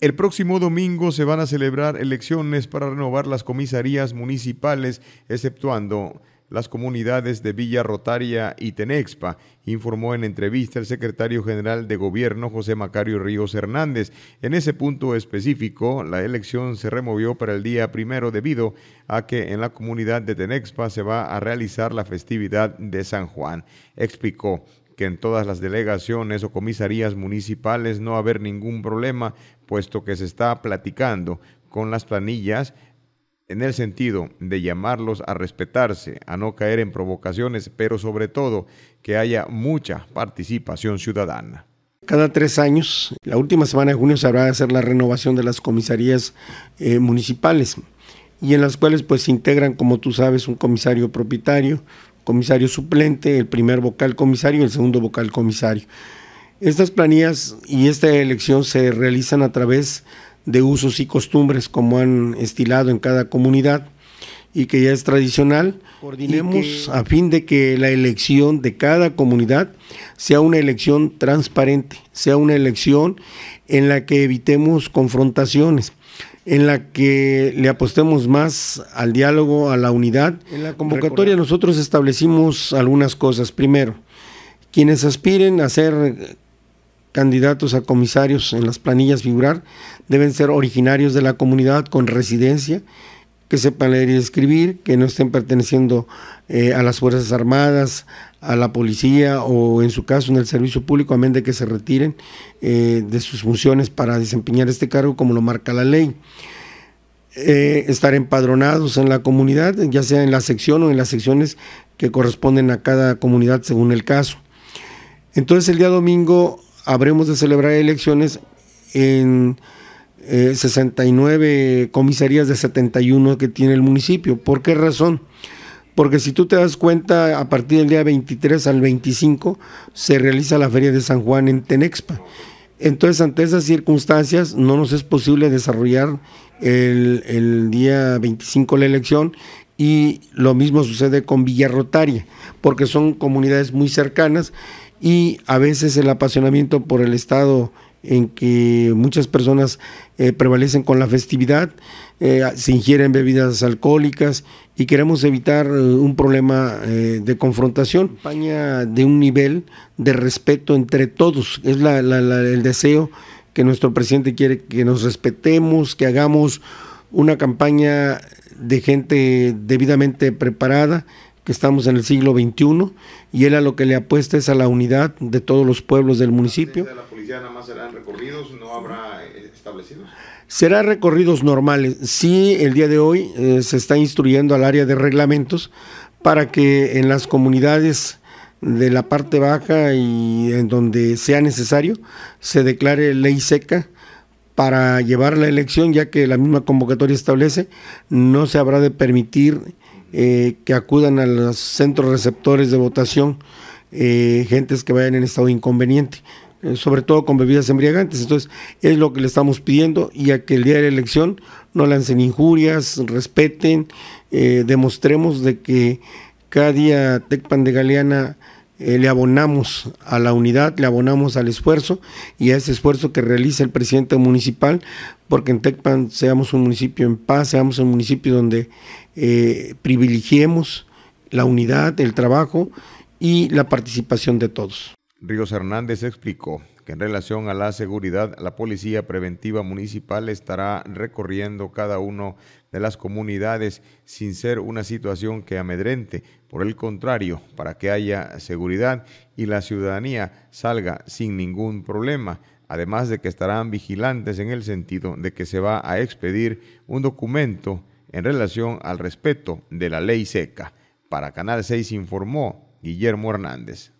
El próximo domingo se van a celebrar elecciones para renovar las comisarías municipales, exceptuando las comunidades de Villa Rotaria y Tenexpa, informó en entrevista el secretario general de gobierno José Macario Ríos Hernández. En ese punto específico, la elección se removió para el día primero debido a que en la comunidad de Tenexpa se va a realizar la festividad de San Juan, explicó que en todas las delegaciones o comisarías municipales no va a haber ningún problema, puesto que se está platicando con las planillas en el sentido de llamarlos a respetarse, a no caer en provocaciones, pero sobre todo que haya mucha participación ciudadana. Cada tres años, la última semana de junio se habrá de hacer la renovación de las comisarías eh, municipales y en las cuales pues se integran, como tú sabes, un comisario propietario, comisario suplente, el primer vocal comisario y el segundo vocal comisario. Estas planillas y esta elección se realizan a través de usos y costumbres como han estilado en cada comunidad y que ya es tradicional, coordinemos a fin de que la elección de cada comunidad sea una elección transparente, sea una elección en la que evitemos confrontaciones, en la que le apostemos más al diálogo, a la unidad. En la convocatoria nosotros establecimos algunas cosas. Primero, quienes aspiren a ser candidatos a comisarios en las planillas figurar deben ser originarios de la comunidad con residencia que sepan leer y escribir, que no estén perteneciendo eh, a las Fuerzas Armadas, a la policía o en su caso en el servicio público, menos de que se retiren eh, de sus funciones para desempeñar este cargo como lo marca la ley. Eh, estar empadronados en la comunidad, ya sea en la sección o en las secciones que corresponden a cada comunidad según el caso. Entonces el día domingo habremos de celebrar elecciones en 69 eh, comisarías de 71 que tiene el municipio. ¿Por qué razón? Porque si tú te das cuenta, a partir del día 23 al 25 se realiza la Feria de San Juan en Tenexpa. Entonces, ante esas circunstancias, no nos es posible desarrollar el, el día 25 la elección y lo mismo sucede con Villarrotaria, porque son comunidades muy cercanas y a veces el apasionamiento por el Estado en que muchas personas eh, prevalecen con la festividad, eh, se ingieren bebidas alcohólicas y queremos evitar eh, un problema de confrontación. Campaña de un nivel de respeto entre todos, es el deseo que nuestro presidente quiere que nos respetemos, que hagamos una campaña de gente debidamente preparada, que estamos en el siglo XXI y él a lo que le apuesta es a la unidad de todos los pueblos del municipio. ¿La policía nada más recorridos, no habrá eh, establecidos? Será recorridos normales. Sí, el día de hoy eh, se está instruyendo al área de reglamentos para que en las comunidades de la parte baja y en donde sea necesario se declare ley seca para llevar la elección, ya que la misma convocatoria establece, no se habrá de permitir eh, que acudan a los centros receptores de votación, eh, gentes que vayan en estado inconveniente, eh, sobre todo con bebidas embriagantes. Entonces, es lo que le estamos pidiendo y a que el día de la elección no lancen injurias, respeten, demostremos de que cada día Tecpan de Galeana eh, le abonamos a la unidad, le abonamos al esfuerzo y a ese esfuerzo que realiza el presidente municipal, porque en Tecpan seamos un municipio en paz, seamos un municipio donde eh, privilegiemos la unidad, el trabajo y la participación de todos. Ríos Hernández explicó que en relación a la seguridad, la Policía Preventiva Municipal estará recorriendo cada una de las comunidades sin ser una situación que amedrente, por el contrario, para que haya seguridad y la ciudadanía salga sin ningún problema, además de que estarán vigilantes en el sentido de que se va a expedir un documento en relación al respeto de la ley seca. Para Canal 6 informó Guillermo Hernández.